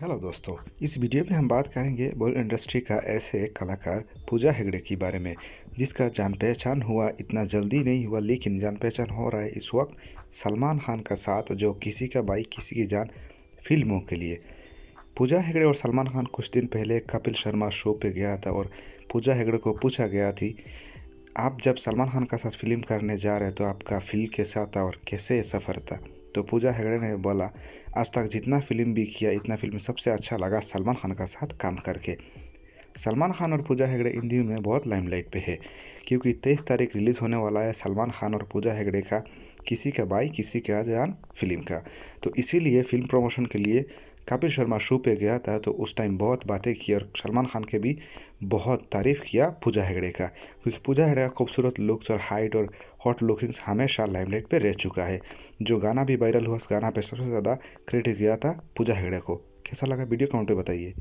hello दोस्तों इस video में हम बात करेंगे बॉलीवुड इंडस्ट्री का ऐसे एक कलाकार पूजा हेगड़े के बारे में जिसका जान पहचान हुआ इतना जल्दी नहीं हुआ लेकिन जान पहचान हो रहा है इस वक्त सलमान खान का साथ जो किसी का भाई किसी की जान फिल्मों के लिए पूजा हेगड़े और सलमान खान कुछ दिन पहले कपिल शर्मा शो पे गया था और पूजा हेगड़े को पूछा गया थी आप जब सलमान खान का साथ फिल्म करने जा रहे तो आपका फिल्म कैसा था और कैसे सफ़र था तो पूजा हेगड़े ने बोला आज तक जितना फिल्म भी किया इतना फिल्म सबसे अच्छा लगा सलमान खान का साथ काम करके सलमान खान और पूजा हेगड़े इन दिनों में बहुत लाइमलाइट पे है क्योंकि तेईस तारीख रिलीज़ होने वाला है सलमान खान और पूजा हेगड़े का किसी का बाई किसी का जान फिल्म का तो इसीलिए फिल्म प्रमोशन के लिए कपिल शर्मा शो पे गया था तो उस टाइम बहुत बातें की और सलमान खान के भी बहुत तारीफ़ किया पूजा हेगड़े का क्योंकि पूजा हेगड़े का खूबसूरत लुक्स और हाइट और हॉट लुकिंग्स हमेशा लाइमलाइट पे रह चुका है जो गाना भी वायरल हुआ उस गाना पे सबसे ज़्यादा क्रेडिट गया था पूजा हेगड़े को कैसा लगा वीडियो कमेंट में बताइए